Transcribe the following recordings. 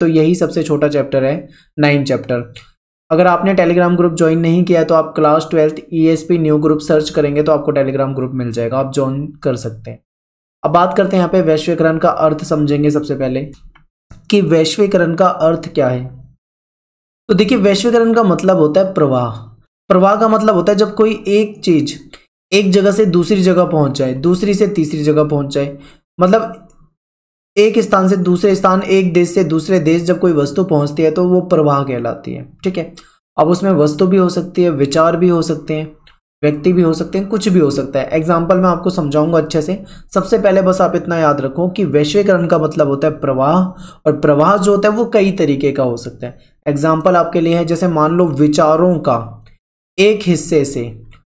तो यही सबसे छोटा चैप्टर है नाइन चैप्टर अगर आपने टेलीग्राम ग्रुप ज्वाइन नहीं किया तो आप क्लास ट्वेल्थ ई न्यू ग्रुप सर्च करेंगे तो आपको टेलीग्राम ग्रुप मिल जाएगा आप ज्वाइन कर सकते हैं अब बात करते हैं यहाँ पे वैश्वीकरण का अर्थ समझेंगे सबसे पहले कि वैश्वीकरण का अर्थ क्या है तो देखिए वैश्वीकरण का मतलब होता है प्रवाह प्रवाह का मतलब होता है जब कोई एक चीज एक जगह से दूसरी जगह पहुंच जाए दूसरी से तीसरी जगह पहुंच जाए मतलब एक स्थान से दूसरे स्थान एक देश से दूसरे देश जब कोई वस्तु पहुंचती है तो वो प्रवाह कहलाती है ठीक है अब उसमें वस्तु भी हो सकती है विचार भी हो सकते हैं व्यक्ति भी हो सकते हैं कुछ भी हो सकता है एग्जाम्पल मैं आपको समझाऊंगा अच्छे से सबसे पहले बस आप इतना याद रखो कि वैश्वीकरण का मतलब होता है प्रवाह और प्रवाह जो होता है वो कई तरीके का हो सकता है एग्जाम्पल आपके लिए है जैसे मान लो विचारों का एक हिस्से से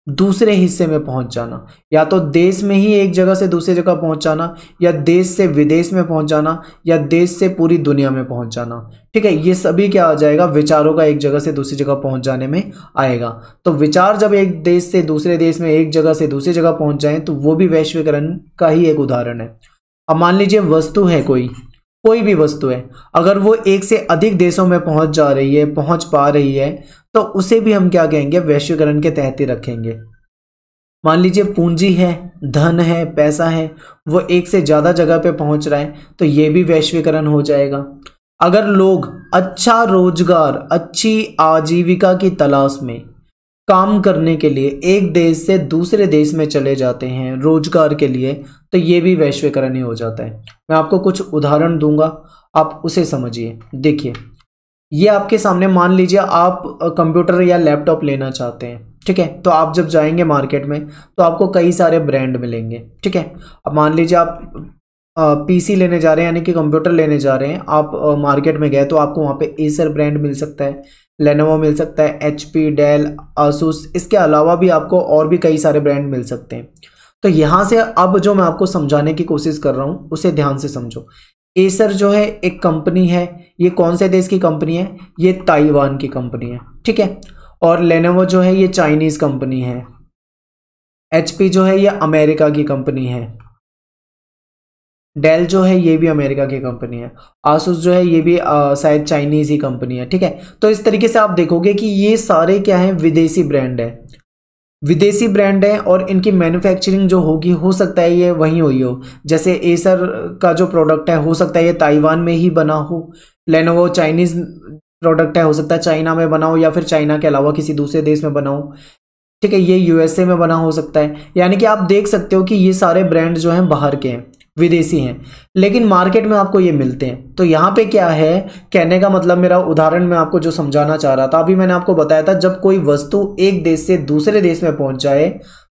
दूसरे हिस्से में पहुंच जाना या तो देश में ही एक जगह से दूसरी जगह पहुंच जाना या देश से विदेश में पहुंच जाना या देश से पूरी दुनिया में पहुंच जाना ठीक है ये सभी क्या आ जाएगा विचारों का एक जगह से दूसरी जगह पहुंच जाने में आएगा तो विचार जब एक देश से दूसरे देश में एक जगह से दूसरी जगह पहुंच जाए तो वो भी वैश्वीकरण का ही एक उदाहरण है अब मान लीजिए वस्तु है कोई कोई भी वस्तु है अगर वो एक से अधिक देशों में पहुंच जा रही है पहुंच पा रही है तो उसे भी हम क्या कहेंगे वैश्वीकरण के तहत ही रखेंगे मान लीजिए पूंजी है धन है पैसा है वो एक से ज़्यादा जगह पे पहुंच रहा है तो ये भी वैश्वीकरण हो जाएगा अगर लोग अच्छा रोजगार अच्छी आजीविका की तलाश में काम करने के लिए एक देश से दूसरे देश में चले जाते हैं रोजगार के लिए तो ये भी वैश्वीकरण ही हो जाता है मैं आपको कुछ उदाहरण दूंगा आप उसे समझिए देखिए ये आपके सामने मान लीजिए आप कंप्यूटर या लैपटॉप लेना चाहते हैं ठीक है तो आप जब जाएंगे मार्केट में तो आपको कई सारे ब्रांड मिलेंगे ठीक है अब मान लीजिए आप पीसी लेने जा रहे हैं यानी कि कंप्यूटर लेने जा रहे हैं आप मार्केट में गए तो आपको वहाँ पे एसर ब्रांड मिल सकता है लेनोवो मिल सकता है एच पी डेल आसूस इसके अलावा भी आपको और भी कई सारे ब्रांड मिल सकते हैं तो यहां से अब जो मैं आपको समझाने की कोशिश कर रहा हूं उसे ध्यान से समझो एसर जो है एक कंपनी है ये कौन से देश की कंपनी है ये ताइवान की कंपनी है ठीक है और लेनोवो जो है ये चाइनीज़ कंपनी है एचपी जो है ये अमेरिका की कंपनी है डेल जो है ये भी अमेरिका की कंपनी है आसूस जो है ये भी शायद चाइनीज़ ही कंपनी है ठीक है तो इस तरीके से आप देखोगे कि ये सारे क्या है विदेशी ब्रांड है विदेशी ब्रांड हैं और इनकी मैन्युफैक्चरिंग जो होगी हो सकता है ये वहीं हुई हो जैसे एसर का जो प्रोडक्ट है हो सकता है ये ताइवान में ही बना हो लेनोवो चाइनीज़ प्रोडक्ट है हो सकता है चाइना में बना हो या फिर चाइना के अलावा किसी दूसरे देश में बना हो ठीक है ये यूएसए में बना हो सकता है यानी कि आप देख सकते हो कि ये सारे ब्रांड जो हैं बाहर के हैं विदेशी हैं लेकिन मार्केट में आपको ये मिलते हैं तो यहाँ पे क्या है कहने का मतलब मेरा उदाहरण मैं आपको जो समझाना चाह रहा था अभी मैंने आपको बताया था जब कोई वस्तु एक देश से दूसरे देश में पहुँच जाए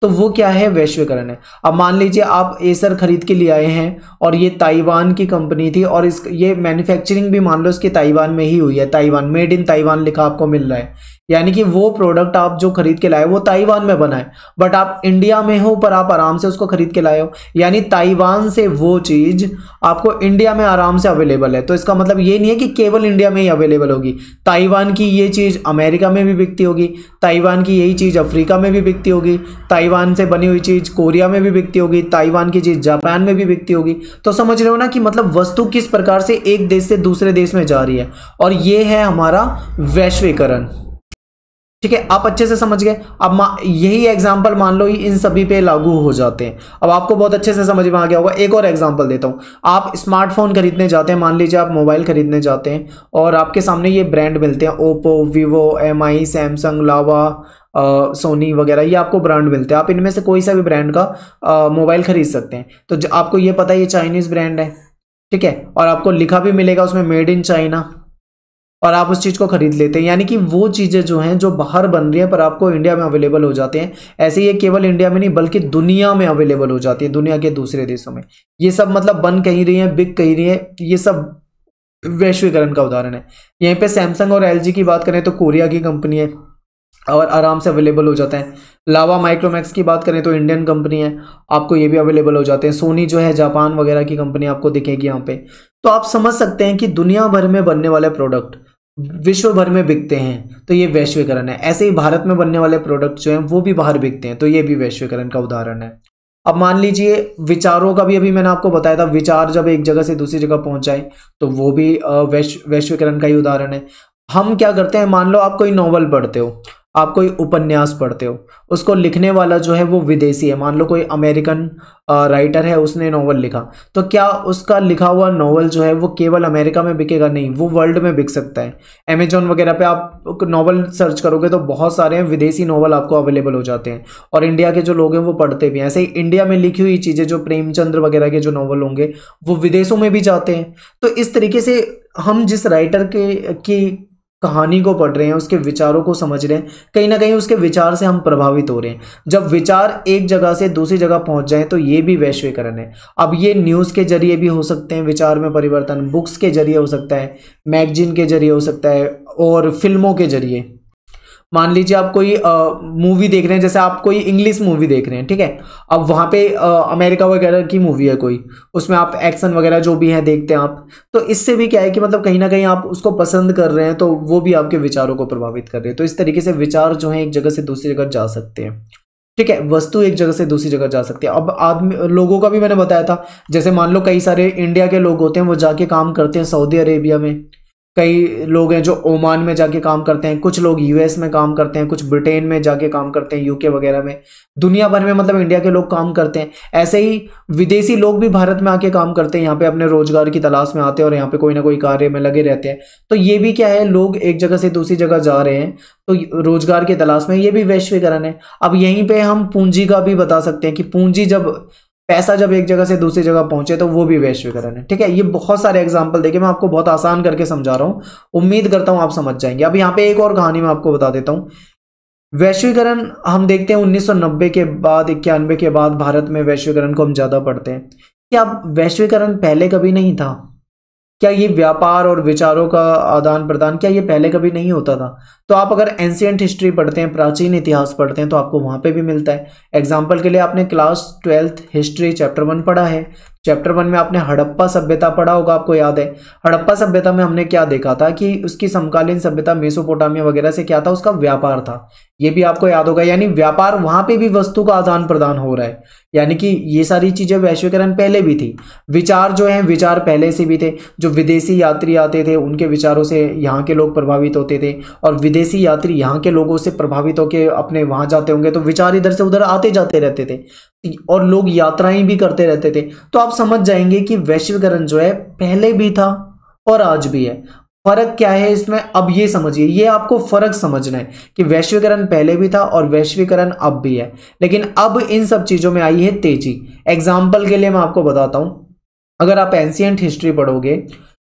तो वो क्या है वैश्वीकरण है अब मान लीजिए आप एसर खरीद के लिए आए हैं और ये ताइवान की कंपनी थी और इस ये मैन्युफैक्चरिंग भी मान लो इसकी ताइवान में ही हुई है ताइवान मेड इन ताइवान लिखा आपको मिल रहा है यानी कि वो प्रोडक्ट आप जो खरीद के लाए वो ताइवान में बना है बट आप इंडिया में हो पर आप आराम से उसको खरीद के लाए हो यानी ताइवान से वो चीज़ आपको इंडिया में आराम से अवेलेबल है तो इसका मतलब ये नहीं है कि केवल इंडिया में ही अवेलेबल होगी ताइवान की ये चीज़ अमेरिका में भी बिकती होगी ताइवान की यही चीज़ अफ्रीका में भी बिकती होगी ताइवान से बनी हुई चीज़ कोरिया में भी बिकती होगी ताइवान की चीज़ जापान में भी बिकती होगी तो समझ रहे हो ना कि मतलब वस्तु किस प्रकार से एक देश से दूसरे देश में जा रही है और ये है हमारा वैश्वीकरण ठीक है आप अच्छे से समझ गए अब यही एग्जाम्पल मान लो इन सभी पे लागू हो जाते हैं अब आपको बहुत अच्छे से समझ में आ गया होगा एक और एग्जाम्पल देता हूँ आप स्मार्टफोन खरीदने जाते हैं मान लीजिए आप मोबाइल खरीदने जाते हैं और आपके सामने ये ब्रांड मिलते हैं Oppo Vivo M I Samsung Lava Sony वगैरह ये आपको ब्रांड मिलते हैं आप इनमें से कोई सा भी ब्रांड का मोबाइल खरीद सकते हैं तो आपको ये पता है ये चाइनीज़ ब्रांड है ठीक है और आपको लिखा भी मिलेगा उसमें मेड इन चाइना और आप उस चीज़ को खरीद लेते हैं यानी कि वो चीज़ें जो हैं जो बाहर बन रही हैं पर आपको इंडिया में अवेलेबल हो जाते हैं ऐसे ये केवल इंडिया में नहीं बल्कि दुनिया में अवेलेबल हो जाती है दुनिया के दूसरे देशों में ये सब मतलब बन कहीं रही हैं बिक कहीं रही हैं ये सब वैश्वीकरण का उदाहरण है यहीं पर सैमसंग और एल की बात करें तो कोरिया की कंपनी है और आराम से अवेलेबल हो जाते हैं लावा माइक्रोमैक्स की बात करें तो इंडियन कंपनी है आपको ये भी अवेलेबल हो जाते हैं सोनी जो है जापान वगैरह की कंपनी आपको दिखेगी यहाँ पे तो आप समझ सकते हैं कि दुनिया भर में बनने वाले प्रोडक्ट विश्व भर में बिकते हैं तो ये वैश्वीकरण है ऐसे ही भारत में बनने वाले प्रोडक्ट जो हैं वो भी बाहर बिकते हैं तो ये भी वैश्वीकरण का उदाहरण है अब मान लीजिए विचारों का भी अभी मैंने आपको बताया था विचार जब एक जगह से दूसरी जगह पहुंचाए तो वो भी वैश्व वैश्वीकरण का ही उदाहरण है हम क्या करते हैं मान लो आप कोई नॉवल पढ़ते हो आप कोई उपन्यास पढ़ते हो उसको लिखने वाला जो है वो विदेशी है मान लो कोई अमेरिकन राइटर है उसने नोवेल लिखा तो क्या उसका लिखा हुआ नोवेल जो है वो केवल अमेरिका में बिकेगा नहीं वो वर्ल्ड में बिक सकता है अमेजोन वगैरह पे आप नोवेल सर्च करोगे तो बहुत सारे विदेशी नोवेल आपको अवेलेबल हो जाते हैं और इंडिया के जो लोग हैं वो पढ़ते भी हैं ऐसे ही इंडिया में लिखी हुई चीज़ें जो प्रेमचंद्र वगैरह के जो नॉवल होंगे वो विदेशों में भी जाते हैं तो इस तरीके से हम जिस राइटर के की कहानी को पढ़ रहे हैं उसके विचारों को समझ रहे हैं कहीं ना कहीं उसके विचार से हम प्रभावित हो रहे हैं जब विचार एक जगह से दूसरी जगह पहुंच जाए तो ये भी वैश्वीकरण है अब ये न्यूज़ के जरिए भी हो सकते हैं विचार में परिवर्तन बुक्स के जरिए हो सकता है मैगजीन के जरिए हो सकता है और फिल्मों के जरिए मान लीजिए आप कोई मूवी देख रहे हैं जैसे आप कोई इंग्लिश मूवी देख रहे हैं ठीक है अब वहाँ पे आ, अमेरिका वगैरह की मूवी है कोई उसमें आप एक्शन वगैरह जो भी है देखते हैं आप तो इससे भी क्या है कि मतलब कहीं ना कहीं आप उसको पसंद कर रहे हैं तो वो भी आपके विचारों को प्रभावित कर रहे हैं तो इस तरीके से विचार जो है एक जगह से दूसरी जगह जा सकते हैं ठीक है वस्तु एक जगह से दूसरी जगह जा सकती है अब आदमी लोगों का भी मैंने बताया था जैसे मान लो कई सारे इंडिया के लोग होते हैं वो जाके काम करते हैं सऊदी अरेबिया में कई लोग हैं जो ओमान में जाके काम करते हैं कुछ लोग यूएस में काम करते हैं कुछ ब्रिटेन में जाके काम करते हैं यूके वगैरह में दुनिया भर में मतलब इंडिया के लोग काम करते हैं ऐसे ही विदेशी लोग भी भारत में आके काम करते हैं यहाँ पे अपने रोजगार की तलाश में आते हैं और यहाँ पे कोई ना कोई कार्य में लगे रहते हैं तो ये भी क्या है लोग एक जगह से दूसरी जगह जा रहे हैं तो रोजगार की तलाश में ये भी वैश्वीकरण है अब यहीं पर हम पूंजी का भी बता सकते हैं कि पूंजी जब पैसा जब एक जगह से दूसरी जगह पहुंचे तो वो भी वैश्वीकरण है ठीक है ये बहुत सारे एग्जाम्पल देखे मैं आपको बहुत आसान करके समझा रहा हूँ उम्मीद करता हूँ आप समझ जाएंगे अब यहाँ पे एक और कहानी मैं आपको बता देता हूँ वैश्वीकरण हम देखते हैं उन्नीस के बाद इक्यानवे के बाद भारत में वैश्वीकरण को हम ज़्यादा पढ़ते हैं क्या वैश्वीकरण पहले कभी नहीं था क्या ये व्यापार और विचारों का आदान प्रदान क्या ये पहले कभी नहीं होता था तो आप अगर एंशियंट हिस्ट्री पढ़ते हैं प्राचीन इतिहास पढ़ते हैं तो आपको वहाँ पे भी मिलता है एग्जाम्पल के लिए आपने class twelfth history chapter one पढ़ा है चैप्टर वन में आपने हड़प्पा सभ्यता पढ़ा होगा आपको याद है हड़प्पा सभ्यता में हमने क्या देखा था कि उसकी समकालीन सभ्यता मेसोपोटामिया वगैरह से क्या था उसका व्यापार था ये भी आपको याद होगा यानी व्यापार वहां पे भी वस्तु का आदान प्रदान हो रहा है यानी कि ये सारी चीजें वैश्वीकरण पहले भी थी विचार जो है विचार पहले से भी थे जो विदेशी यात्री आते थे उनके विचारों से यहाँ के लोग प्रभावित होते थे और विदेशी यात्री यहाँ के लोगों से प्रभावित होकर अपने वहां जाते होंगे तो विचार इधर से उधर आते जाते रहते थे और लोग यात्राएं भी करते रहते थे तो आप समझ जाएंगे कि वैश्वीकरण जो है पहले भी था और आज भी है फर्क क्या है इसमें अब ये समझिए ये आपको फर्क समझना है कि वैश्वीकरण पहले भी था और वैश्वीकरण अब भी है लेकिन अब इन सब चीजों में आई है तेजी एग्जाम्पल के लिए मैं आपको बताता हूं अगर आप एंशियंट हिस्ट्री पढ़ोगे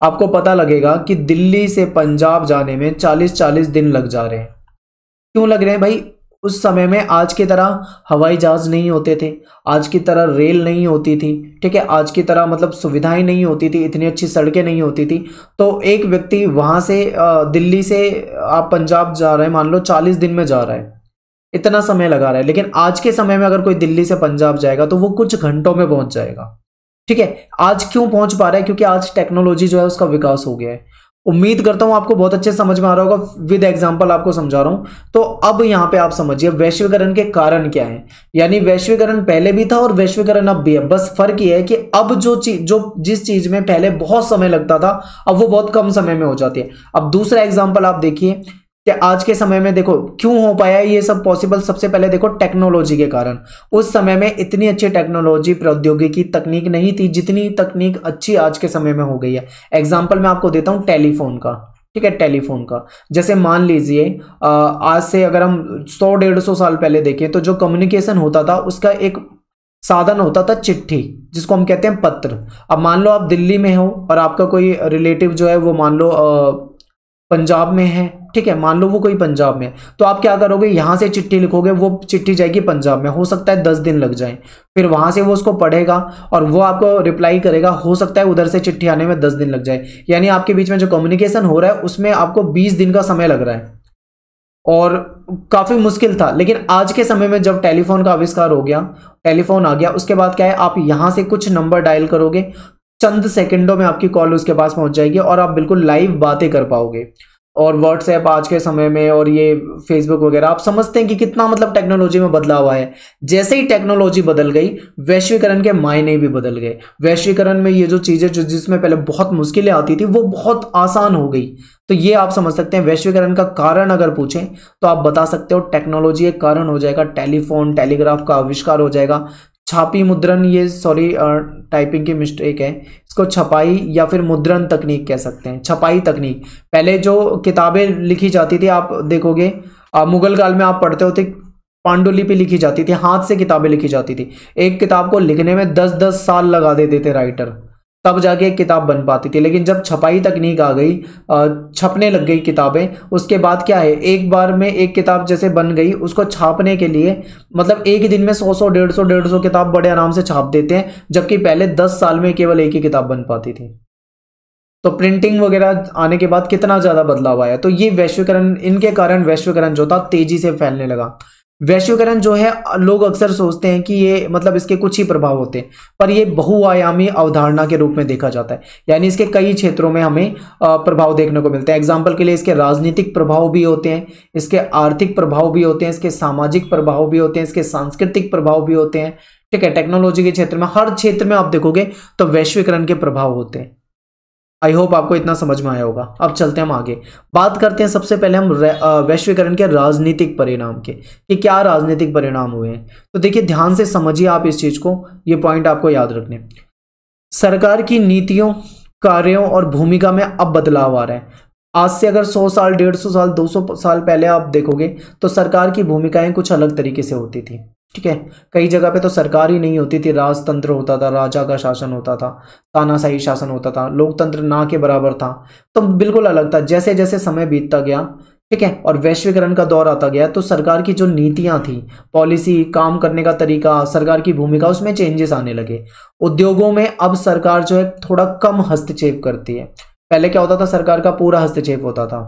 आपको पता लगेगा कि दिल्ली से पंजाब जाने में चालीस चालीस दिन लग जा रहे हैं क्यों लग रहे हैं भाई उस समय में आज की तरह हवाई जहाज नहीं होते थे आज की तरह रेल नहीं होती थी ठीक है आज की तरह मतलब सुविधाएं नहीं होती थी इतनी अच्छी सड़कें नहीं होती थी तो एक व्यक्ति वहां से दिल्ली से आप पंजाब जा रहे हैं मान लो चालीस दिन में जा रहा है इतना समय लगा रहा है लेकिन आज के समय में अगर कोई दिल्ली से पंजाब जाएगा तो वो कुछ घंटों में पहुंच जाएगा ठीक है आज क्यों पहुंच पा रहा है क्योंकि आज टेक्नोलॉजी जो है उसका विकास हो गया है उम्मीद करता हूं आपको बहुत अच्छे समझ में आ रहा होगा विद एग्जांपल आपको समझा रहा हूं तो अब यहां पे आप समझिए वैश्वीकरण के कारण क्या है यानी वैश्वीकरण पहले भी था और वैश्वीकरण अब भी है बस फर्क यह है कि अब जो चीज जो जिस चीज में पहले बहुत समय लगता था अब वो बहुत कम समय में हो जाती है अब दूसरा एग्जाम्पल आप देखिए कि आज के समय में देखो क्यों हो पाया ये सब पॉसिबल सबसे पहले देखो टेक्नोलॉजी के कारण उस समय में इतनी अच्छी टेक्नोलॉजी प्रौद्योगिकी तकनीक नहीं थी जितनी तकनीक अच्छी आज के समय में हो गई है एग्जाम्पल मैं आपको देता हूँ टेलीफोन का ठीक है टेलीफोन का जैसे मान लीजिए आज से अगर हम सौ डेढ़ सौ साल पहले देखें तो जो कम्युनिकेशन होता था उसका एक साधन होता था चिट्ठी जिसको हम कहते हैं पत्र अब मान लो आप दिल्ली में हो और आपका कोई रिलेटिव जो है वो मान लो आ, पंजाब में है ठीक है मान लो वो कोई पंजाब में है तो आप क्या करोगे यहाँ से चिट्ठी लिखोगे वो चिट्ठी जाएगी पंजाब में हो सकता है दस दिन लग जाए फिर वहाँ से वो उसको पढ़ेगा और वो आपको रिप्लाई करेगा हो सकता है उधर से चिट्ठी आने में दस दिन लग जाए यानी आपके बीच में जो कम्युनिकेशन हो रहा है उसमें आपको बीस दिन का समय लग रहा है और काफ़ी मुश्किल था लेकिन आज के समय में जब टेलीफोन का आविष्कार हो गया टेलीफोन आ गया उसके बाद क्या है आप यहाँ से कुछ नंबर डायल करोगे चंद सेकंडों में आपकी कॉल उसके पास पहुंच जाएगी और आप बिल्कुल लाइव बातें कर पाओगे और व्हाट्सएप आज के समय में और ये फेसबुक वगैरह आप समझते हैं कि कितना मतलब टेक्नोलॉजी में बदलाव आया है जैसे ही टेक्नोलॉजी बदल गई वैश्वीकरण के मायने भी बदल गए वैश्वीकरण में ये जो चीज़ें जो जिसमें पहले बहुत मुश्किलें आती थी वो बहुत आसान हो गई तो ये आप समझ सकते हैं वैश्वीकरण का कारण अगर पूछें तो आप बता सकते हो टेक्नोलॉजी एक कारण हो जाएगा टेलीफोन टेलीग्राफ का आविष्कार हो जाएगा छापी मुद्रण ये सॉरी टाइपिंग की मिस्टेक है इसको छपाई या फिर मुद्रण तकनीक कह सकते हैं छपाई तकनीक पहले जो किताबें लिखी जाती थी आप देखोगे मुगल काल में आप पढ़ते होते पांडुलिपि लिखी जाती थी हाथ से किताबें लिखी जाती थी एक किताब को लिखने में दस दस साल लगा देते थे राइटर तब जाके एक किताब बन पाती थी लेकिन जब छपाई तकनीक आ गई छपने लग गई किताबें उसके बाद क्या है एक बार में एक किताब जैसे बन गई उसको छापने के लिए मतलब एक ही दिन में सौ सौ डेढ़ सौ डेढ़ सौ किताब बड़े आराम से छाप देते हैं जबकि पहले दस साल में केवल एक ही किताब बन पाती थी तो प्रिंटिंग वगैरह आने के बाद कितना ज़्यादा बदलाव आया तो ये वैश्वीकरण इनके कारण वैश्वीकरण जो था तेज़ी से फैलने लगा वैश्वीकरण जो है लोग अक्सर सोचते हैं कि ये मतलब इसके कुछ ही प्रभाव होते हैं पर ये बहुआयामी अवधारणा के रूप में देखा जाता है यानी इसके कई क्षेत्रों में हमें प्रभाव देखने को मिलते हैं एग्जाम्पल के लिए इसके राजनीतिक प्रभाव भी होते हैं इसके आर्थिक प्रभाव भी होते हैं इसके सामाजिक प्रभाव भी होते हैं इसके सांस्कृतिक प्रभाव भी होते हैं ठीक है टेक्नोलॉजी के क्षेत्र में हर क्षेत्र में आप देखोगे तो वैश्वीकरण के प्रभाव होते हैं आई होप आपको इतना समझ में आया होगा अब चलते हैं हम आगे बात करते हैं सबसे पहले हम वैश्वीकरण के राजनीतिक परिणाम के कि क्या राजनीतिक परिणाम हुए हैं तो देखिए ध्यान से समझिए आप इस चीज़ को ये पॉइंट आपको याद रखने सरकार की नीतियों कार्यों और भूमिका में अब बदलाव आ रहा है आज से अगर 100 साल 150 साल 200 साल पहले आप देखोगे तो सरकार की भूमिकाएं कुछ अलग तरीके से होती थी ठीक है कई जगह पे तो सरकार ही नहीं होती थी राजतंत्र होता था राजा का शासन होता था तानाशाही शासन होता था लोकतंत्र ना के बराबर था तो बिल्कुल अलग था जैसे जैसे समय बीतता गया ठीक है और वैश्वीकरण का दौर आता गया तो सरकार की जो नीतियां थी पॉलिसी काम करने का तरीका सरकार की भूमिका उसमें चेंजेस आने लगे उद्योगों में अब सरकार जो है थोड़ा कम हस्तक्षेप करती है पहले क्या होता था सरकार का पूरा हस्तक्षेप होता था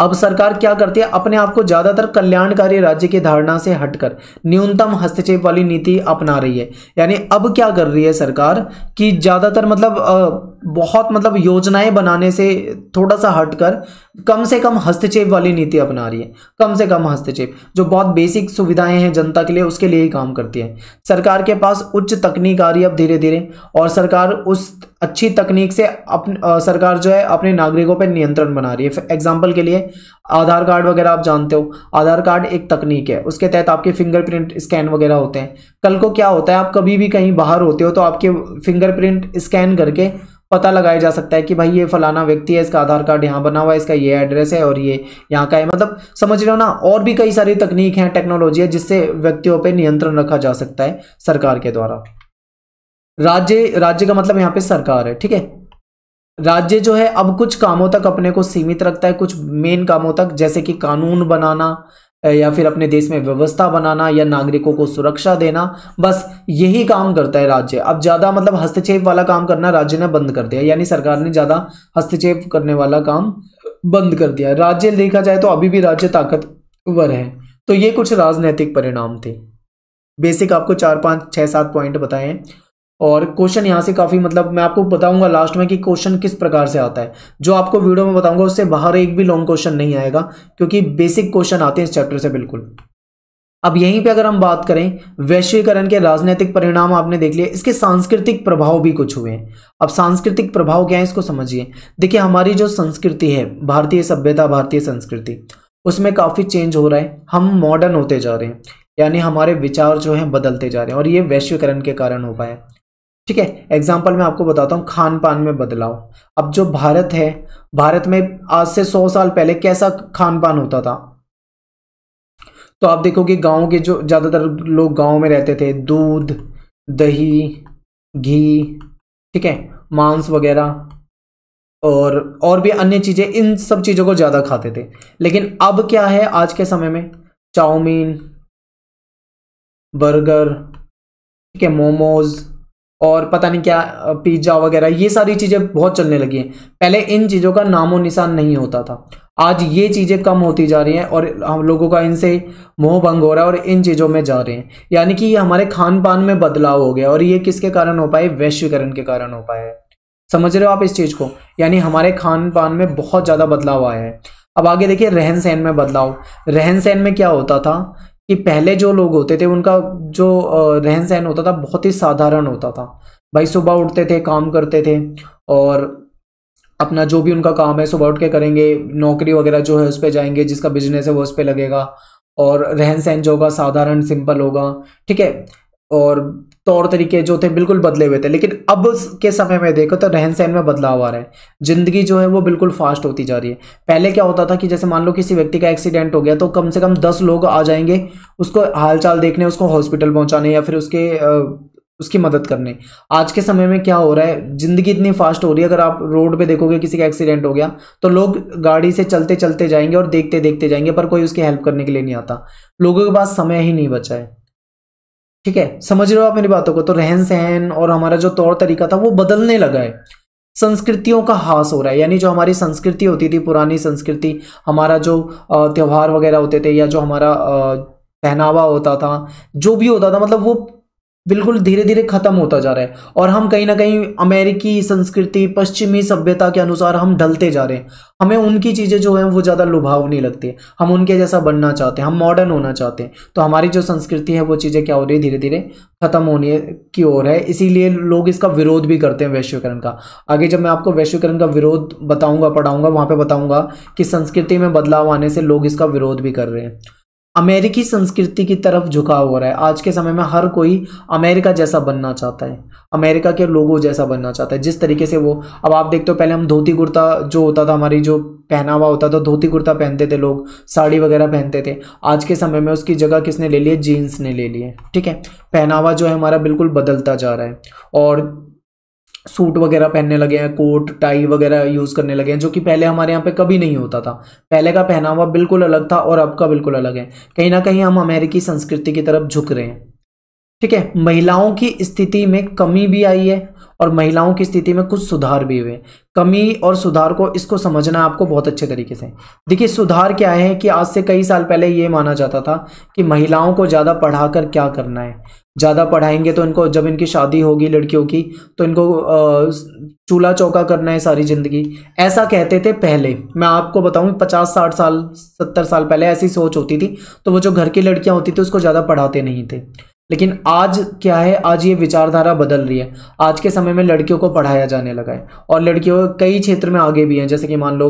अब सरकार क्या करती है अपने आप को ज्यादातर कल्याणकारी राज्य की धारणा से हटकर न्यूनतम हस्तक्षेप वाली नीति अपना रही है यानी अब क्या कर रही है सरकार कि ज्यादातर मतलब बहुत मतलब योजनाएं बनाने से थोड़ा सा हटकर कम से कम हस्तक्षेप वाली नीति अपना रही है कम से कम हस्तक्षेप जो बहुत बेसिक सुविधाएं हैं जनता के लिए उसके लिए ही काम करती है सरकार के पास उच्च तकनीक आ रही है अब धीरे धीरे और सरकार उस अच्छी तकनीक से अपन सरकार जो है अपने नागरिकों पर नियंत्रण बना रही है एग्जाम्पल के लिए आधार कार्ड वगैरह आप जानते हो आधार कार्ड एक तकनीक है उसके तहत आपके फिंगरप्रिंट स्कैन वगैरह होते हैं कल को क्या होता है आप कभी भी कहीं बाहर होते हो तो आपके फिंगरप्रिंट स्कैन करके पता लगाया जा सकता है कि भाई ये फलाना व्यक्ति है इसका आधार कार्ड यहाँ बना हुआ है इसका ये एड्रेस है और ये यहाँ का है मतलब समझ रहे हो ना और भी कई सारी तकनीक हैं टेक्नोलॉजी है जिससे व्यक्तियों पर नियंत्रण रखा जा सकता है सरकार के द्वारा राज्य राज्य का मतलब यहाँ पे सरकार है ठीक है राज्य जो है अब कुछ कामों तक अपने को सीमित रखता है कुछ मेन कामों तक जैसे कि कानून बनाना या फिर अपने देश में व्यवस्था बनाना या नागरिकों को सुरक्षा देना बस यही काम करता है राज्य अब ज़्यादा मतलब हस्तक्षेप वाला काम करना राज्य ने बंद कर दिया यानी सरकार ने ज़्यादा हस्तक्षेप करने वाला काम बंद कर दिया राज्य देखा जाए तो अभी भी राज्य ताकतवर है तो ये कुछ राजनैतिक परिणाम थे बेसिक आपको चार पाँच छः सात पॉइंट बताए और क्वेश्चन यहाँ से काफ़ी मतलब मैं आपको बताऊंगा लास्ट में कि क्वेश्चन किस प्रकार से आता है जो आपको वीडियो में बताऊंगा उससे बाहर एक भी लॉन्ग क्वेश्चन नहीं आएगा क्योंकि बेसिक क्वेश्चन आते हैं इस चैप्टर से बिल्कुल अब यहीं पे अगर हम बात करें वैश्वीकरण के राजनीतिक परिणाम आपने देख लिए इसके सांस्कृतिक प्रभाव भी कुछ हुए हैं अब सांस्कृतिक प्रभाव क्या है इसको समझिए देखिए हमारी जो संस्कृति है भारतीय सभ्यता भारतीय संस्कृति उसमें काफ़ी चेंज हो रहा है हम मॉडर्न होते जा रहे हैं यानी हमारे विचार जो हैं बदलते जा रहे हैं और ये वैश्वीकरण के कारण हो पाए ठीक है एग्जाम्पल मैं आपको बताता हूँ खान पान में बदलाव अब जो भारत है भारत में आज से सौ साल पहले कैसा खान पान होता था तो आप देखोगे गाँव के जो ज़्यादातर लोग गाँव में रहते थे दूध दही घी ठीक है मांस वगैरह और और भी अन्य चीज़ें इन सब चीज़ों को ज़्यादा खाते थे लेकिन अब क्या है आज के समय में चाउमीन बर्गर ठीक है मोमोज़ और पता नहीं क्या पिज्ज़ा वगैरह ये सारी चीज़ें बहुत चलने लगी हैं पहले इन चीज़ों का नामो निशान नहीं होता था आज ये चीज़ें कम होती जा रही हैं और हम लोगों का इनसे मोह भंग हो रहा है और इन चीज़ों में जा रहे हैं यानी कि ये हमारे खान पान में बदलाव हो गया और ये किसके कारण हो पाए वैश्वीकरण के कारण हो पाया है समझ रहे हो आप इस चीज़ को यानी हमारे खान पान में बहुत ज़्यादा बदलाव आया है अब आगे देखिए रहन सहन में बदलाव रहन सहन में क्या होता था कि पहले जो लोग होते थे उनका जो रहन सहन होता था बहुत ही साधारण होता था भाई सुबह उठते थे काम करते थे और अपना जो भी उनका काम है सुबह उठ के करेंगे नौकरी वगैरह जो है उस पर जाएंगे जिसका बिजनेस है वो उस पर लगेगा और रहन सहन जो होगा साधारण सिंपल होगा ठीक है और तौर तरीके जो थे बिल्कुल बदले हुए थे लेकिन अब के समय में देखो तो रहन सहन में बदलाव आ रहा है ज़िंदगी जो है वो बिल्कुल फास्ट होती जा रही है पहले क्या होता था कि जैसे मान लो किसी व्यक्ति का एक्सीडेंट हो गया तो कम से कम दस लोग आ जाएंगे उसको हालचाल देखने उसको हॉस्पिटल पहुँचाने या फिर उसके उसकी मदद करने आज के समय में क्या हो रहा है ज़िंदगी इतनी फास्ट हो रही है अगर आप रोड पे देखोगे किसी का एक्सीडेंट हो गया तो लोग गाड़ी से चलते चलते जाएंगे और देखते देखते जाएंगे पर कोई उसकी हेल्प करने के लिए नहीं आता लोगों के पास समय ही नहीं बचा है ठीक है समझ रहे हो आप मेरी बातों को तो रहन सहन और हमारा जो तौर तरीका था वो बदलने लगा है संस्कृतियों का हास हो रहा है यानी जो हमारी संस्कृति होती थी पुरानी संस्कृति हमारा जो त्यौहार वगैरह होते थे या जो हमारा पहनावा होता था जो भी होता था मतलब वो बिल्कुल धीरे धीरे ख़त्म होता जा रहा है और हम कहीं ना कहीं अमेरिकी संस्कृति पश्चिमी सभ्यता के अनुसार हम ढलते जा रहे हैं हमें उनकी चीज़ें जो हैं वो ज़्यादा लुभाव नहीं लगती हम उनके जैसा बनना चाहते हैं हम मॉडर्न होना चाहते हैं तो हमारी जो संस्कृति है वो चीज़ें क्या हो रही है धीरे धीरे ख़त्म होने की ओर है इसीलिए लोग इसका विरोध भी करते हैं वैश्वीकरण का आगे जब मैं आपको वैश्वीकरण का विरोध बताऊँगा पढ़ाऊँगा वहाँ पर बताऊँगा कि संस्कृति में बदलाव आने से लोग इसका विरोध भी कर रहे हैं अमेरिकी संस्कृति की तरफ झुकाव हो रहा है आज के समय में हर कोई अमेरिका जैसा बनना चाहता है अमेरिका के लोगों जैसा बनना चाहता है जिस तरीके से वो अब आप देखते हो पहले हम धोती कुर्ता जो होता था हमारी जो पहनावा होता था धोती कुर्ता पहनते थे लोग साड़ी वगैरह पहनते थे आज के समय में उसकी जगह किसने ले लिए जीन्स ने ले लिए ठीक है पहनावा जो है हमारा बिल्कुल बदलता जा रहा है और सूट वगैरह पहनने लगे हैं कोट टाई वगैरह यूज़ करने लगे हैं जो कि पहले हमारे यहाँ पे कभी नहीं होता था पहले का पहनावा बिल्कुल अलग था और अब का बिल्कुल अलग है कहीं ना कहीं हम अमेरिकी संस्कृति की तरफ झुक रहे हैं ठीक है महिलाओं की स्थिति में कमी भी आई है और महिलाओं की स्थिति में कुछ सुधार भी हुए कमी और सुधार को इसको समझना आपको बहुत अच्छे तरीके से देखिए सुधार क्या है कि आज से कई साल पहले ये माना जाता था कि महिलाओं को ज़्यादा पढ़ा कर क्या करना है ज़्यादा पढ़ाएंगे तो इनको जब इनकी शादी होगी लड़कियों की तो इनको चूल्हा चौका करना है सारी ज़िंदगी ऐसा कहते थे पहले मैं आपको बताऊँ पचास साठ साल सत्तर साल पहले ऐसी सोच होती थी तो वो जो घर की लड़कियाँ होती थी उसको ज़्यादा पढ़ाते नहीं थे लेकिन आज क्या है आज ये विचारधारा बदल रही है आज के समय में लड़कियों को पढ़ाया जाने लगा है और लड़कियों कई क्षेत्र में आगे भी हैं जैसे कि मान लो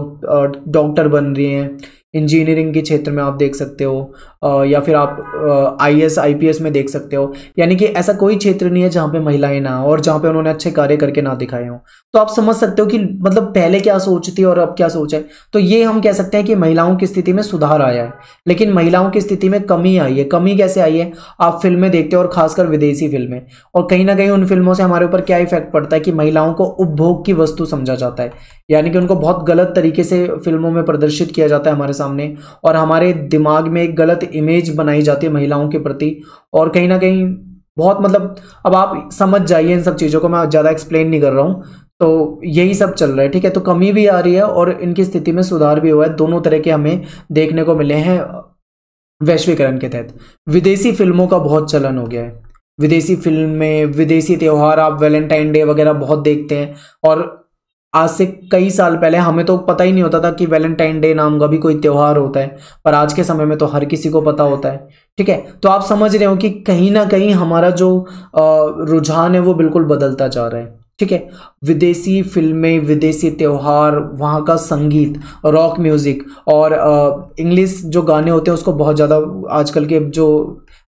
डॉक्टर बन रही हैं इंजीनियरिंग के क्षेत्र में आप देख सकते हो या फिर आप I S I P S में देख सकते हो यानी कि ऐसा कोई क्षेत्र नहीं है जहाँ पे महिलाएं ना और जहाँ पे उन्होंने अच्छे कार्य करके ना दिखाए हों तो आप समझ सकते हो कि मतलब पहले क्या सोचती थी और अब क्या सोच है तो ये हम कह सकते हैं कि महिलाओं की स्थिति में सुधार आया है लेकिन महिलाओं की स्थिति में कमी आई है कमी कैसे आई है आप फिल्में देखते हो और खासकर विदेशी फिल्में और कहीं ना कहीं उन फिल्मों से हमारे ऊपर क्या इफेक्ट पड़ता है कि महिलाओं को उपभोग की वस्तु समझा जाता है यानी कि उनको बहुत गलत तरीके से फिल्मों में प्रदर्शित किया जाता है हमारे सामने और हमारे दिमाग में एक गलत इमेज बनाई जाती है महिलाओं के प्रति और कहीं ना कहीं बहुत मतलब अब आप समझ जाइए इन सब चीज़ों को मैं ज़्यादा एक्सप्लेन नहीं कर रहा हूँ तो यही सब चल रहा है ठीक है तो कमी भी आ रही है और इनकी स्थिति में सुधार भी हुआ है दोनों तरह के हमें देखने को मिले हैं वैश्वीकरण के तहत विदेशी फिल्मों का बहुत चलन हो गया है विदेशी फिल्म में विदेशी त्यौहार आप वैलेंटाइन डे वगैरह बहुत देखते हैं और आज से कई साल पहले हमें तो पता ही नहीं होता था कि वैलेंटाइन डे नाम का भी कोई त्यौहार होता है पर आज के समय में तो हर किसी को पता होता है ठीक है तो आप समझ रहे हो कि कहीं ना कहीं हमारा जो रुझान है वो बिल्कुल बदलता जा रहा है ठीक है विदेशी फिल्में विदेशी त्यौहार वहाँ का संगीत रॉक म्यूज़िक और इंग्लिश जो गाने होते हैं उसको बहुत ज़्यादा आजकल के जो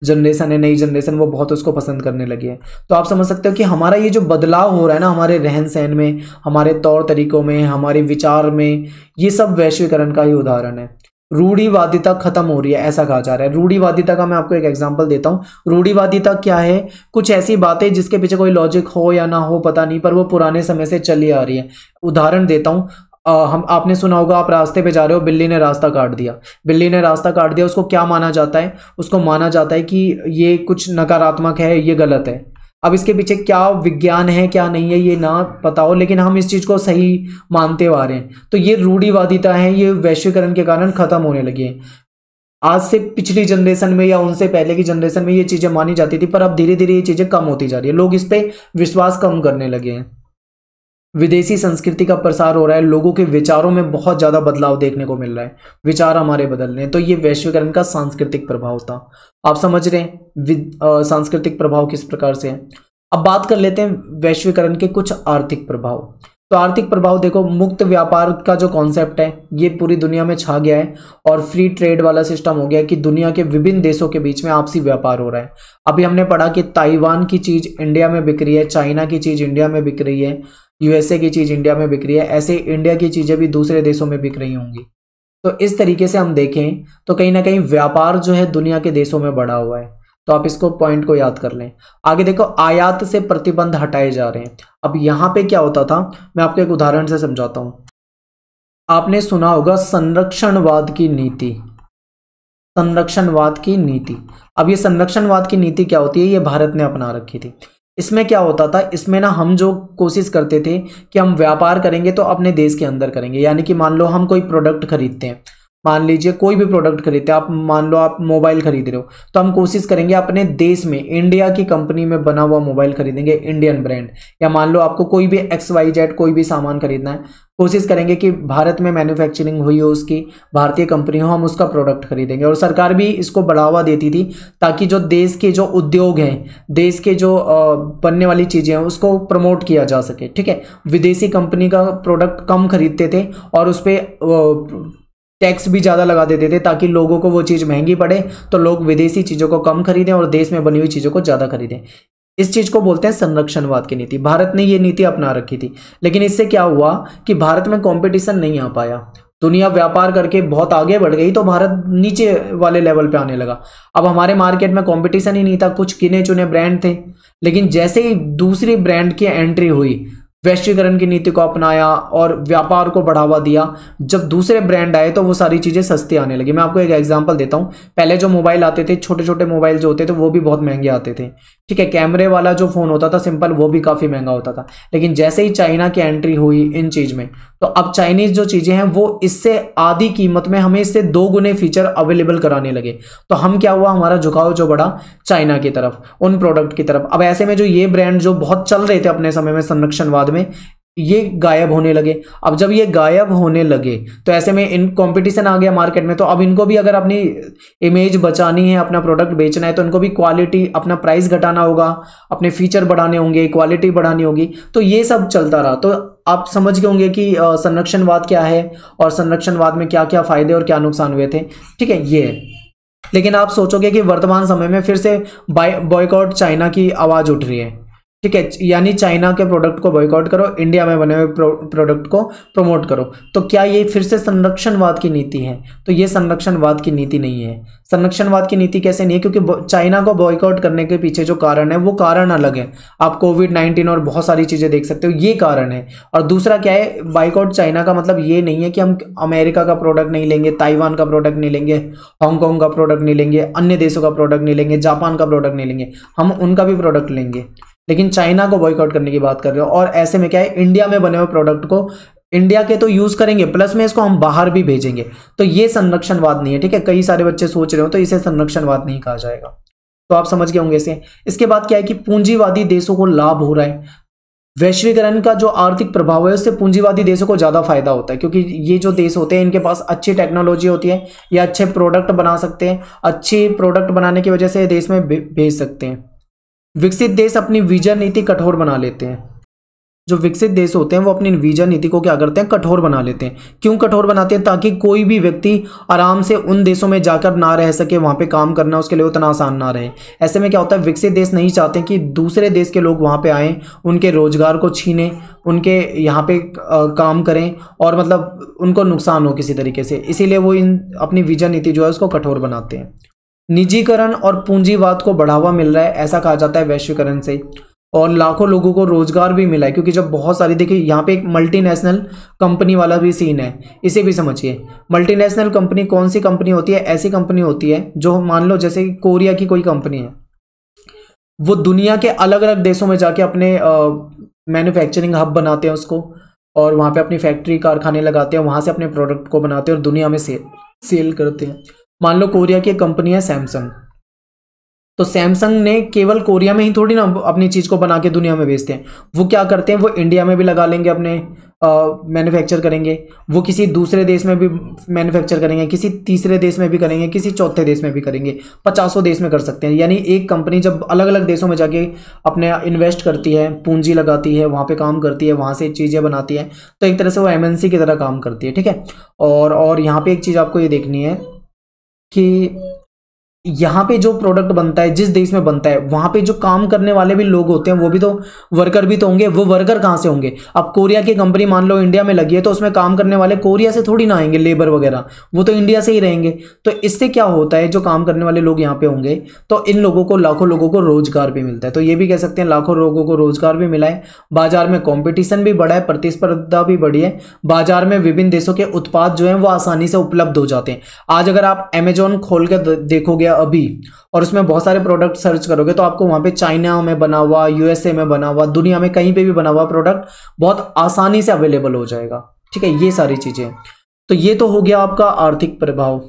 जनरेशन है नई जनरेशन वो बहुत उसको पसंद करने लगी है तो आप समझ सकते हो कि हमारा ये जो बदलाव हो रहा है ना हमारे रहन सहन में हमारे तौर तरीकों में हमारे विचार में ये सब वैश्वीकरण का ही उदाहरण है रूढ़ीवादिता खत्म हो रही है ऐसा कहा जा रहा है रूढ़ीवादिता का मैं आपको एक एग्जाम्पल देता हूँ रूढ़ीवादिता क्या है कुछ ऐसी बातें जिसके पीछे कोई लॉजिक हो या ना हो पता नहीं पर वो पुराने समय से चली आ रही है उदाहरण देता हूँ आ, हम आपने सुना होगा आप रास्ते पे जा रहे हो बिल्ली ने रास्ता काट दिया बिल्ली ने रास्ता काट दिया उसको क्या माना जाता है उसको माना जाता है कि ये कुछ नकारात्मक है ये गलत है अब इसके पीछे क्या विज्ञान है क्या नहीं है ये ना पता हो लेकिन हम इस चीज़ को सही मानते हुए आ रहे हैं तो ये रूढ़ीवादिता है ये वैश्वीकरण के कारण ख़त्म होने लगी है आज से पिछली जनरेशन में या उनसे पहले की जनरेशन में ये चीज़ें मानी जाती थी पर अब धीरे धीरे ये चीज़ें कम होती जा रही है लोग इस पर विश्वास कम करने लगे हैं विदेशी संस्कृति का प्रसार हो रहा है लोगों के विचारों में बहुत ज़्यादा बदलाव देखने को मिल रहा है विचार हमारे बदल रहे हैं तो ये वैश्वीकरण का सांस्कृतिक प्रभाव था आप समझ रहे हैं सांस्कृतिक प्रभाव किस प्रकार से है अब बात कर लेते हैं वैश्वीकरण के कुछ आर्थिक प्रभाव तो आर्थिक प्रभाव देखो मुक्त व्यापार का जो कॉन्सेप्ट है ये पूरी दुनिया में छा गया है और फ्री ट्रेड वाला सिस्टम हो गया है कि दुनिया के विभिन्न देशों के बीच में आपसी व्यापार हो रहा है अभी हमने पढ़ा कि ताइवान की चीज़ इंडिया में बिक रही है चाइना की चीज़ इंडिया में बिक रही है यूएसए की चीज़ इंडिया में बिक रही है ऐसे इंडिया की चीज़ें भी दूसरे देशों में बिक रही होंगी तो इस तरीके से हम देखें तो कहीं ना कहीं व्यापार जो है दुनिया के देशों में बढ़ा हुआ है तो आप इसको पॉइंट को याद कर लें आगे देखो आयात से प्रतिबंध हटाए जा रहे हैं अब यहां पे क्या होता था मैं आपको एक उदाहरण से समझाता हूं आपने सुना होगा संरक्षणवाद की नीति संरक्षणवाद की नीति अब ये संरक्षणवाद की नीति क्या होती है ये भारत ने अपना रखी थी इसमें क्या होता था इसमें ना हम जो कोशिश करते थे कि हम व्यापार करेंगे तो अपने देश के अंदर करेंगे यानी कि मान लो हम कोई प्रोडक्ट खरीदते हैं मान लीजिए कोई भी प्रोडक्ट खरीदते हैं आप मान लो आप मोबाइल खरीद रहे हो तो हम कोशिश करेंगे अपने देश में इंडिया की कंपनी में बना हुआ मोबाइल खरीदेंगे इंडियन ब्रांड या मान लो आपको कोई भी एक्स वाई जेड कोई भी सामान खरीदना है कोशिश करेंगे कि भारत में मैन्युफैक्चरिंग हुई हो उसकी भारतीय कंपनी हो हम उसका प्रोडक्ट खरीदेंगे और सरकार भी इसको बढ़ावा देती थी ताकि जो देश के जो उद्योग हैं देश के जो बनने वाली चीज़ें हैं उसको प्रमोट किया जा सके ठीक है विदेशी कंपनी का प्रोडक्ट कम खरीदते थे और उस पर टैक्स भी ज़्यादा लगा देते थे ताकि लोगों को वो चीज़ महंगी पड़े तो लोग विदेशी चीज़ों को कम खरीदें और देश में बनी हुई चीज़ों को ज़्यादा खरीदें इस चीज़ को बोलते हैं संरक्षणवाद की नीति भारत ने ये नीति अपना रखी थी लेकिन इससे क्या हुआ कि भारत में कंपटीशन नहीं आ पाया दुनिया व्यापार करके बहुत आगे बढ़ गई तो भारत नीचे वाले लेवल पे आने लगा अब हमारे मार्केट में कंपटीशन ही नहीं था कुछ किने चुने ब्रांड थे लेकिन जैसे ही दूसरी ब्रांड की एंट्री हुई वैश्वीकरण की नीति को अपनाया और व्यापार को बढ़ावा दिया जब दूसरे ब्रांड आए तो वो सारी चीज़ें सस्ती आने लगी मैं आपको एक एग्जांपल देता हूँ पहले जो मोबाइल आते थे छोटे छोटे मोबाइल जो होते थे वो भी बहुत महंगे आते थे ठीक है कैमरे वाला जो फ़ोन होता था सिंपल वो भी काफ़ी महंगा होता था लेकिन जैसे ही चाइना की एंट्री हुई इन चीज़ में तो अब चाइनीज़ जो चीज़ें हैं वो इससे आधी कीमत में हमें इससे दो गुने फीचर अवेलेबल कराने लगे तो हम क्या हुआ हमारा झुकाव जो बढ़ा चाइना की तरफ उन प्रोडक्ट की तरफ अब ऐसे में जो ये ब्रांड जो बहुत चल रहे थे अपने समय में संरक्षणवाद बाद में ये गायब होने लगे अब जब ये गायब होने लगे तो ऐसे में इन कंपटीशन आ गया मार्केट में तो अब इनको भी अगर अपनी इमेज बचानी है अपना प्रोडक्ट बेचना है तो इनको भी क्वालिटी अपना प्राइस घटाना होगा अपने फीचर बढ़ाने होंगे क्वालिटी बढ़ानी होगी तो ये सब चलता रहा तो आप समझ गए होंगे कि संरक्षणवाद क्या है और संरक्षणवाद में क्या क्या फ़ायदे और क्या नुकसान हुए थे ठीक है ये लेकिन आप सोचोगे कि वर्तमान समय में फिर से बॉयकॉट चाइना की आवाज़ उठ रही है ठीक है यानी चाइना के प्रोडक्ट को बॉयकॉट करो इंडिया में बने हुए प्रोडक्ट को प्रमोट करो तो क्या ये फिर से संरक्षणवाद की नीति है तो ये संरक्षणवाद की नीति नहीं है संरक्षणवाद की नीति कैसे नहीं है क्योंकि चाइना को बॉयकॉट करने के पीछे जो कारण है वो कारण अलग है आप कोविड नाइन्टीन और बहुत सारी चीज़ें देख सकते हो ये कारण है और दूसरा क्या है बाइकआउट चाइना का मतलब ये नहीं है कि हम अमेरिका का प्रोडक्ट नहीं लेंगे ताइवान का प्रोडक्ट नहीं लेंगे हांगकॉन्ग का प्रोडक्ट नहीं लेंगे अन्य देशों का प्रोडक्ट नहीं लेंगे जापान का प्रोडक्ट नहीं लेंगे हम उनका भी प्रोडक्ट लेंगे लेकिन चाइना को बॉयकआउट करने की बात कर रहे हो और ऐसे में क्या है इंडिया में बने हुए प्रोडक्ट को इंडिया के तो यूज करेंगे प्लस में इसको हम बाहर भी भेजेंगे तो ये संरक्षणवाद नहीं है ठीक है कई सारे बच्चे सोच रहे हो तो इसे संरक्षणवाद नहीं कहा जाएगा तो आप समझ गए होंगे इसे इसके बाद क्या है कि पूंजीवादी देशों को लाभ हो रहा है वैश्वीकरण का जो आर्थिक प्रभाव है उससे पूंजीवादी देशों को ज़्यादा फायदा होता है क्योंकि ये जो देश होते हैं इनके पास अच्छी टेक्नोलॉजी होती है या अच्छे प्रोडक्ट बना सकते हैं अच्छे प्रोडक्ट बनाने की वजह से देश में भेज सकते हैं विकसित देश अपनी वीजा नीति कठोर बना लेते हैं जो विकसित देश होते हैं वो अपनी वीजा नीति को क्या करते हैं कठोर बना लेते हैं क्यों कठोर बनाते हैं ताकि कोई भी व्यक्ति आराम से उन देशों में जाकर ना रह सके वहाँ पे काम करना उसके लिए उतना आसान ना रहे ऐसे में क्या होता है विकसित देश नहीं चाहते कि दूसरे देश के लोग वहाँ पे आए उनके रोजगार को छीने उनके यहाँ पे काम करें और मतलब उनको नुकसान हो किसी तरीके से इसीलिए वो इन अपनी वीजा नीति जो है उसको कठोर बनाते हैं निजीकरण और पूंजीवाद को बढ़ावा मिल रहा है ऐसा कहा जाता है वैश्वीकरण से और लाखों लोगों को रोजगार भी मिला है क्योंकि जब बहुत सारी देखिए यहाँ पे एक मल्टीनेशनल कंपनी वाला भी सीन है इसे भी समझिए मल्टीनेशनल कंपनी कौन सी कंपनी होती है ऐसी कंपनी होती है जो मान लो जैसे कोरिया की कोई कंपनी है वो दुनिया के अलग अलग देशों में जाके अपने मैन्युफैक्चरिंग हब बनाते हैं उसको और वहाँ पे अपनी फैक्ट्री कारखाने लगाते हैं वहाँ से अपने प्रोडक्ट को बनाते हैं और दुनिया में सेल सेल करते हैं मान लो कोरिया की कंपनी है सैमसंग तो सैमसंग ने केवल कोरिया में ही थोड़ी ना अपनी चीज़ को बना के दुनिया में बेचते हैं वो क्या करते हैं वो इंडिया में भी लगा लेंगे अपने मैन्युफैक्चर करेंगे वो किसी दूसरे देश में भी मैन्युफैक्चर करेंगे किसी तीसरे देश में भी करेंगे किसी चौथे देश में भी करेंगे पचासों देश में कर सकते हैं यानी एक कंपनी जब अलग अलग देशों में जाके अपने इन्वेस्ट करती है पूंजी लगाती है वहाँ पे काम करती है वहाँ से चीज़ें बनाती है तो एक तरह से वो एमएनसी की तरह काम करती है ठीक है और और यहाँ पर एक चीज़ आपको ये देखनी है 的。यहाँ पे जो प्रोडक्ट बनता है जिस देश में बनता है वहाँ पे जो काम करने वाले भी लोग होते हैं वो भी तो वर्कर भी तो होंगे वो वर्कर कहाँ से होंगे अब कोरिया की कंपनी मान लो इंडिया में लगी है तो उसमें काम करने वाले कोरिया से थोड़ी ना आएंगे लेबर वगैरह वो तो इंडिया से ही रहेंगे तो इससे क्या होता है जो काम करने वाले लोग यहाँ पे होंगे तो इन लोगों को लाखों लोगों को रोजगार भी मिलता है तो ये भी कह सकते हैं लाखों लोगों को रोजगार भी मिला है बाजार में कॉम्पिटिशन भी बढ़ा है प्रतिस्पर्धा भी बढ़ी है बाजार में विभिन्न देशों के उत्पाद जो है वो आसानी से उपलब्ध हो जाते हैं आज अगर आप अमेजोन खोल कर देखोगे है अभी और उसमें बहुत सारे प्रोडक्ट सर्च करोगे तो आपको वहाँ पे चाइना में बना हुआ यूएसए में बना हुआ दुनिया में कहीं पे भी बना हुआ प्रोडक्ट बहुत आसानी से अवेलेबल हो जाएगा ठीक है ये सारी चीज़ें तो ये तो हो गया आपका आर्थिक प्रभाव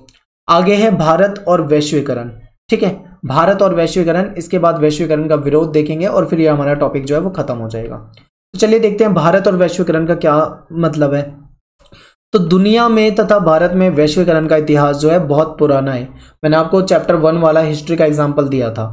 आगे है भारत और वैश्वीकरण ठीक है भारत और वैश्वीकरण इसके बाद वैश्वीकरण का विरोध देखेंगे और फिर ये हमारा टॉपिक जो है वो खत्म हो जाएगा तो चलिए देखते हैं भारत और वैश्वीकरण का क्या मतलब है तो दुनिया में तथा भारत में वैश्वीकरण का इतिहास जो है बहुत पुराना है मैंने आपको चैप्टर वन वाला हिस्ट्री का एग्जाम्पल दिया था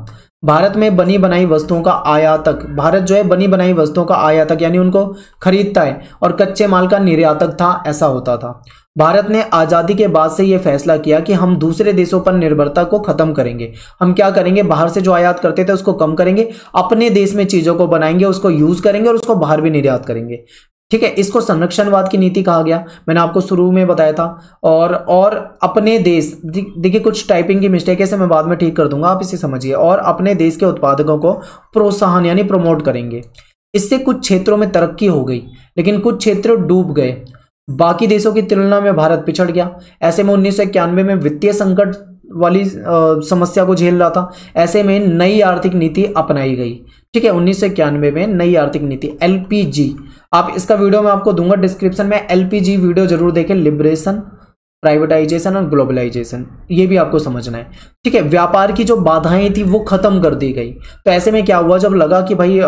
भारत में बनी बनाई वस्तुओं का आयातक भारत जो है बनी बनाई वस्तुओं का आयातक यानी उनको खरीदता है और कच्चे माल का निर्यातक था ऐसा होता था भारत ने आज़ादी के बाद से ये फैसला किया कि हम दूसरे देशों पर निर्भरता को ख़त्म करेंगे हम क्या करेंगे बाहर से जो आयात करते थे उसको कम करेंगे अपने देश में चीज़ों को बनाएंगे उसको यूज़ करेंगे और उसको बाहर भी निर्यात करेंगे ठीक है इसको संरक्षणवाद की नीति कहा गया मैंने आपको शुरू में बताया था और और अपने देश देखिए कुछ टाइपिंग की मिस्टेक है से मैं बाद में ठीक कर दूंगा आप इसे समझिए और अपने देश के उत्पादकों को प्रोत्साहन यानी प्रमोट करेंगे इससे कुछ क्षेत्रों में तरक्की हो गई लेकिन कुछ क्षेत्र डूब गए बाकी देशों की तुलना में भारत पिछड़ गया ऐसे में उन्नीस में वित्तीय संकट वाली समस्या को झेल रहा था ऐसे में नई आर्थिक नीति अपनाई गई ठीक है उन्नीस सौ इक्यानवे में नई आर्थिक नीति एल आप इसका वीडियो मैं आपको दूंगा डिस्क्रिप्शन में एल वीडियो जरूर देखें लिबरेशन प्राइवेटाइजेशन और ग्लोबलाइजेशन ये भी आपको समझना है ठीक है व्यापार की जो बाधाएं थी वो खत्म कर दी गई तो ऐसे में क्या हुआ जब लगा कि भाई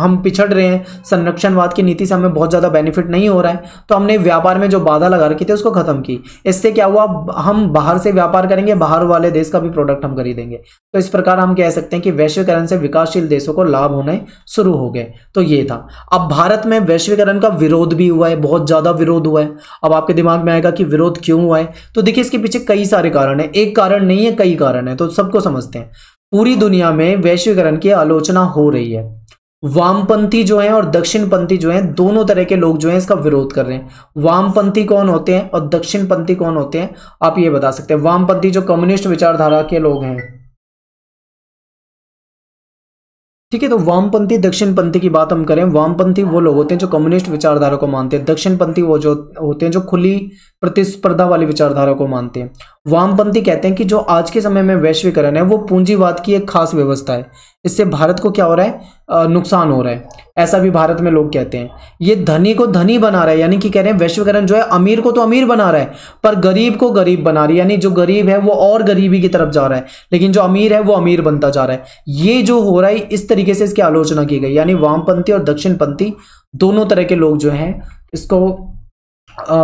हम पिछड़ रहे हैं संरक्षणवाद की नीति से हमें बहुत ज़्यादा बेनिफिट नहीं हो रहा है तो हमने व्यापार में जो बाधा लगा रखी थी उसको ख़त्म की इससे क्या हुआ हम बाहर से व्यापार करेंगे बाहर वाले देश का भी प्रोडक्ट हम खरीदेंगे तो इस प्रकार हम कह सकते हैं कि वैश्वीकरण से विकासशील देशों को लाभ होने शुरू हो गए तो ये था अब भारत में वैश्वीकरण का विरोध भी हुआ है बहुत ज़्यादा विरोध हुआ है अब आपके दिमाग में आएगा कि विरोध क्यों हुआ है तो देखिए इसके पीछे कई सारे कारण है एक कारण नहीं है कई कारण है तो सबको समझते हैं पूरी दुनिया में वैश्वीकरण की आलोचना हो रही है वामपंथी जो हैं और दक्षिणपंथी जो हैं दोनों तरह के लोग जो हैं इसका विरोध कर रहे हैं वामपंथी कौन होते हैं और दक्षिणपंथी कौन होते हैं आप ये बता सकते हैं वामपंथी जो कम्युनिस्ट विचारधारा के लोग हैं ठीक है तो वामपंथी दक्षिणपंथी की बात हम करें वामपंथी वो लोग होते हैं जो कम्युनिस्ट विचारधारा को मानते हैं दक्षिणपंथी वो जो होते हैं जो खुली प्रतिस्पर्धा वाली विचारधारा को मानते हैं वामपंथी कहते हैं कि जो आज के समय में वैश्वीकरण है वो पूंजीवाद की एक खास व्यवस्था है इससे भारत को क्या हो रहा है नुकसान हो रहा है ऐसा भी भारत में लोग कहते हैं ये धनी को धनी बना रहा है यानी कि कह रहे हैं वैश्वीकरण जो है अमीर को तो अमीर बना रहा है पर गरीब को गरीब बना रही है यानी जो गरीब है वो और गरीबी की तरफ जा रहा है लेकिन जो अमीर है वो अमीर बनता जा रहा है ये जो हो रहा है इस तरीके से इसकी आलोचना की गई यानी वामपंथी और दक्षिणपंथी दोनों तरह के लोग जो हैं इसको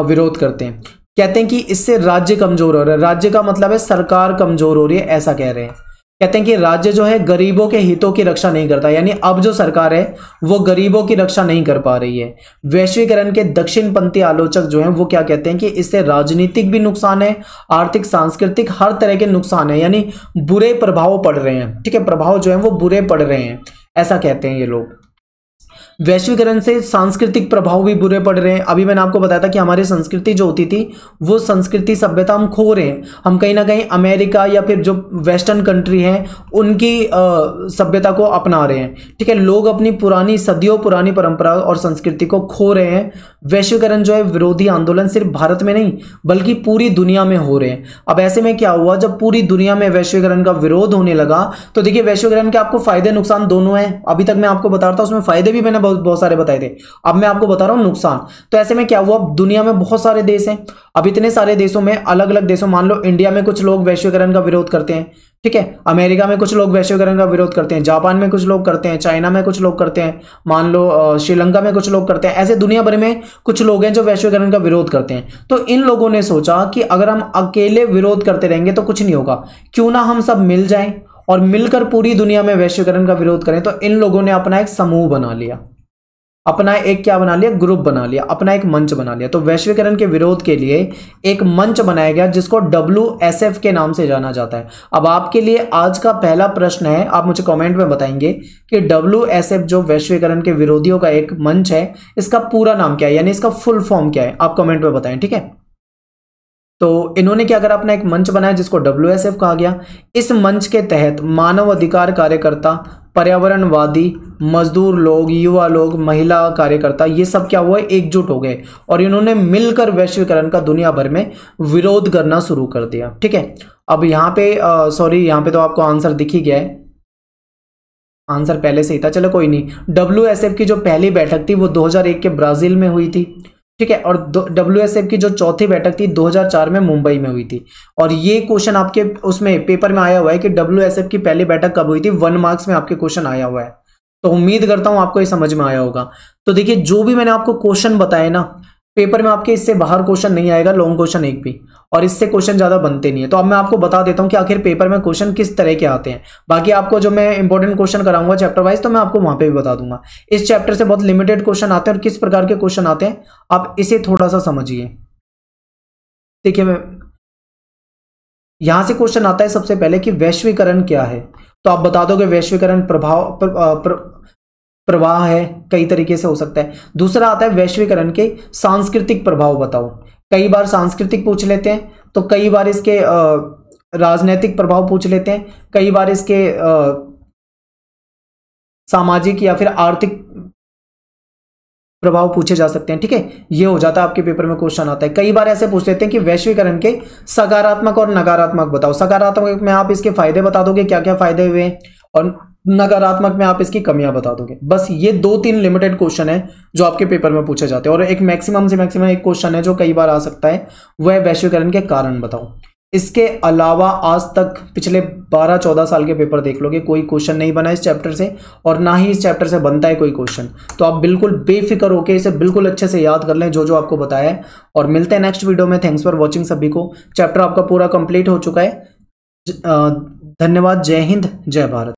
विरोध करते हैं कहते हैं कि इससे राज्य कमजोर हो रहा है राज्य का मतलब है सरकार कमजोर हो रही है ऐसा कह रहे हैं कहते हैं कि राज्य जो है गरीबों के हितों की रक्षा नहीं करता यानी अब जो सरकार है वो गरीबों की रक्षा नहीं कर पा रही है वैश्वीकरण के दक्षिण पंथी आलोचक जो हैं वो क्या कहते हैं कि इससे राजनीतिक भी नुकसान है आर्थिक सांस्कृतिक हर तरह के नुकसान है यानी बुरे प्रभाव पड़ रहे हैं ठीक है प्रभाव जो है वो बुरे पड़ रहे हैं ऐसा कहते हैं ये लोग वैश्वीकरण से सांस्कृतिक प्रभाव भी बुरे पड़ रहे हैं अभी मैंने आपको बताया था कि हमारी संस्कृति जो होती थी वो संस्कृति सभ्यता हम खो रहे हैं हम कहीं ना कहीं अमेरिका या फिर जो वेस्टर्न कंट्री हैं उनकी सभ्यता को अपना रहे हैं ठीक है लोग अपनी पुरानी सदियों पुरानी परंपरा और संस्कृति को खो रहे हैं वैश्वीकरण जो है विरोधी आंदोलन सिर्फ भारत में नहीं बल्कि पूरी दुनिया में हो रहे हैं अब ऐसे में क्या हुआ जब पूरी दुनिया में वैश्वीकरण का विरोध होने लगा तो देखिए वैश्वीकरण के आपको फायदे नुकसान दोनों हैं अभी तक मैं आपको बता रहा था उसमें फायदे भी मैंने बहुत बहुत सारे बताए थे अब मैं आपको बता रहा हूँ नुकसान तो ऐसे में क्या हुआ अब दुनिया में बहुत सारे देश हैं अब इतने सारे देशों में अलग अलग देशों मान लो इंडिया में कुछ लोग वैश्वीकरण का विरोध करते हैं ठीक है अमेरिका में कुछ लोग वैश्वीकरण का विरोध करते हैं जापान में कुछ लोग करते हैं चाइना में कुछ लोग करते हैं मान लो श्रीलंका में कुछ लोग करते हैं ऐसे दुनिया भर में कुछ लोग हैं जो वैश्वीकरण का विरोध करते हैं तो इन लोगों ने सोचा कि अगर हम अकेले विरोध करते रहेंगे तो कुछ नहीं होगा क्यों ना हम सब मिल जाएं और मिलकर पूरी दुनिया में वैश्वीकरण का विरोध करें तो इन लोगों ने अपना एक समूह बना लिया अपना एक क्या बना लिया ग्रुप बना लिया अपना एक मंच बना लिया तो वैश्वीकरण के विरोध के लिए एक मंच बनाया गया जिसको डब्ल्यू के नाम से जाना जाता है अब आपके लिए आज का पहला प्रश्न है आप मुझे कमेंट में बताएंगे कि डब्ल्यू जो वैश्वीकरण के विरोधियों का एक मंच है इसका पूरा नाम क्या है यानी इसका फुल फॉर्म क्या है आप कॉमेंट में बताएं ठीक है तो इन्होंने क्या अगर अपना एक मंच बनाया जिसको डब्ल्यू कहा गया इस मंच के तहत मानव अधिकार कार्यकर्ता पर्यावरणवादी मजदूर लोग युवा लोग महिला कार्यकर्ता ये सब क्या हुआ एकजुट हो गए और इन्होंने मिलकर वैश्वीकरण का दुनिया भर में विरोध करना शुरू कर दिया ठीक है अब यहाँ पे सॉरी यहाँ पे तो आपको आंसर दिख ही गया है आंसर पहले से ही था चलो कोई नहीं डब्ल्यू की जो पहली बैठक थी वो दो के ब्राज़ील में हुई थी ठीक है और डब्ल्यू की जो चौथी बैठक थी 2004 में मुंबई में हुई थी और ये क्वेश्चन आपके उसमें पेपर में आया हुआ है कि डब्ल्यू की पहली बैठक कब हुई थी वन मार्क्स में आपके क्वेश्चन आया हुआ है तो उम्मीद करता हूं आपको ये समझ में आया होगा तो देखिए जो भी मैंने आपको क्वेश्चन बताया ना पेपर में आपके इससे बाहर क्वेश्चन नहीं आएगा लॉन्ग क्वेश्चन एक भी और इससे क्वेश्चन ज़्यादा बनते नहीं है तो अब मैं आपको बता देता हूँ कि आखिर पेपर में क्वेश्चन किस तरह के आते हैं बाकी आपको जो मैं इंपॉर्टेंट क्वेश्चन कराऊंगा चैप्टर वाइज तो मैं आपको वहां पे भी बता दूंगा इस चैप्टर से बहुत लिमिटेड क्वेश्चन आते हैं और किस प्रकार के क्वेश्चन आते हैं आप इसे थोड़ा सा समझिए देखिए मैं यहां से क्वेश्चन आता है सबसे पहले कि वैश्वीकरण क्या है तो आप बता दोगे वैश्वीकरण प्रभाव प्रवाह है कई तरीके से हो सकता है दूसरा आता है वैश्वीकरण के सांस्कृतिक प्रभाव बताओ कई बार सांस्कृतिक पूछ लेते हैं तो कई बार इसके राजनीतिक प्रभाव पूछ लेते हैं कई बार इसके सामाजिक या फिर आर्थिक प्रभाव पूछे जा सकते हैं ठीक है ये हो जाता है आपके पेपर में क्वेश्चन आता है कई बार ऐसे पूछ लेते हैं कि वैश्वीकरण के सकारात्मक और नकारात्मक बताओ सकारात्मक में आप इसके फायदे बता दोगे क्या क्या फायदे हुए और नकारात्मक में आप इसकी कमियां बता दोगे बस ये दो तीन लिमिटेड क्वेश्चन है जो आपके पेपर में पूछे जाते हैं और एक मैक्सिमम से मैक्सिमम एक क्वेश्चन है जो कई बार आ सकता है वह वैश्वीकरण के कारण बताओ इसके अलावा आज तक पिछले 12-14 साल के पेपर देख लोगे कोई क्वेश्चन नहीं बना इस चैप्टर से और ना ही इस चैप्टर से बनता है कोई क्वेश्चन तो आप बिल्कुल बेफिक्र होकर इसे बिल्कुल अच्छे से याद कर लें जो जो आपको बताया है और मिलते हैं नेक्स्ट वीडियो में थैंक्स फॉर वॉचिंग सभी को चैप्टर आपका पूरा कंप्लीट हो चुका है धन्यवाद जय हिंद जय भारत